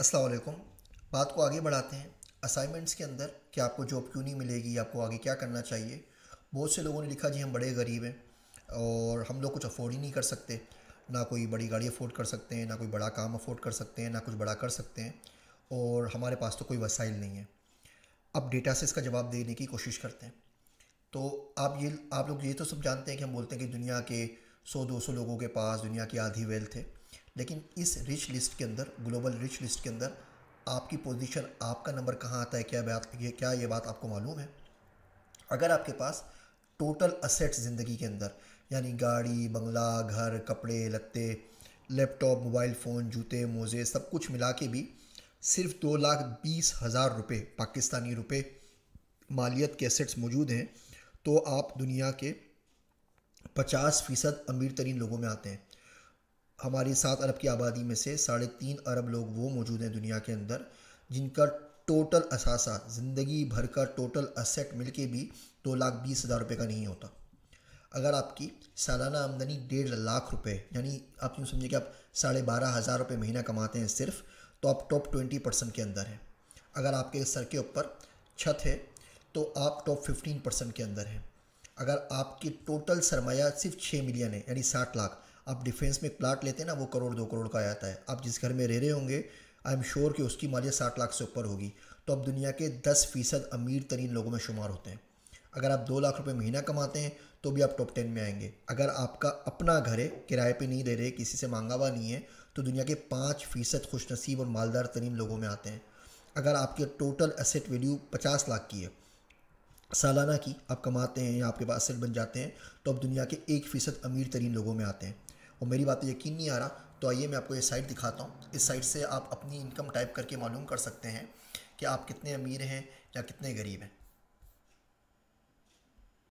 असलकुम बात को आगे बढ़ाते हैं असाइनमेंट्स के अंदर कि आपको जॉब क्यों नहीं मिलेगी आपको आगे क्या करना चाहिए बहुत से लोगों ने लिखा जी हम बड़े गरीब हैं और हम लोग कुछ अफोर्ड ही नहीं कर सकते ना कोई बड़ी गाड़ी अफोर्ड कर सकते हैं ना कोई बड़ा काम अफोर्ड कर सकते हैं ना कुछ बड़ा कर सकते हैं और हमारे पास तो कोई वसाइल नहीं है अब डेटा से इसका जवाब देने की कोशिश करते हैं तो आप ये आप लोग ये तो सब जानते हैं कि हम बोलते हैं कि दुनिया के सौ दो सौ लोगों के पास दुनिया की आधी वेल्थ है लेकिन इस रिच लिस्ट के अंदर ग्लोबल रिच लिस्ट के अंदर आपकी पोजीशन आपका नंबर कहाँ आता है क्या बात ये क्या ये बात आपको मालूम है अगर आपके पास टोटल असेट्स ज़िंदगी के अंदर यानी गाड़ी बंगला घर कपड़े लत्ते लैपटॉप मोबाइल फ़ोन जूते मोज़े सब कुछ मिला के भी सिर्फ दो लाख बीस हज़ार रुपये पाकिस्तानी रुपये मालियत के असेट्स मौजूद हैं तो आप दुनिया के पचास फ़ीसद अमीर तरीन लोगों में आते हैं हमारी सात अरब की आबादी में से साढ़े तीन अरब लोग वो मौजूद हैं दुनिया के अंदर जिनका टोटल असासा ज़िंदगी भर का टोटल असेट मिलके भी दो लाख बीस हज़ार रुपये का नहीं होता अगर आपकी सालाना आमदनी डेढ़ लाख रुपए यानी आप यूँ समझिए कि आप साढ़े बारह हज़ार रुपये महीना कमाते हैं सिर्फ तो आप टॉप ट्वेंटी परसेंट के अंदर हैं अगर आपके सर के ऊपर छत है तो आप टॉप फिफ्टीन परसेंट के अंदर हैं अगर आपकी टोटल सरमाया सिर्फ छः मिलियन है यानी साठ लाख आप डिफेंस में प्लाट लेते हैं ना वो करोड़ दो करोड़ का आता है आप जिस घर में रह रहे होंगे आई एम श्योर कि उसकी मालियत साठ लाख से ऊपर होगी तो आप दुनिया के दस फीसद अमीर तरीन लोगों में शुमार होते हैं अगर आप दो लाख रुपये महीना कमाते हैं तो भी आप टॉप टेन में आएंगे अगर आपका अपना घर है किराए पर नहीं दे रहे किसी से मांगा हुआ नहीं है तो दुनिया के पाँच फीसद खुशनसीब और मालदार तरीन लोगों में आते हैं अगर आपके टोटल असेट वैल्यू पचास लाख की है सालाना की आप कमाते हैं या आपके पास असेट बन जाते हैं तो आप दुनिया के एक फ़ीसद अमीर तरीन लोगों में आते हैं और मेरी बात यकीन नहीं आ रहा तो आइए मैं आपको ये साइट दिखाता हूँ इस साइट से आप अपनी इनकम टाइप करके मालूम कर सकते हैं कि आप कितने अमीर हैं या कितने गरीब हैं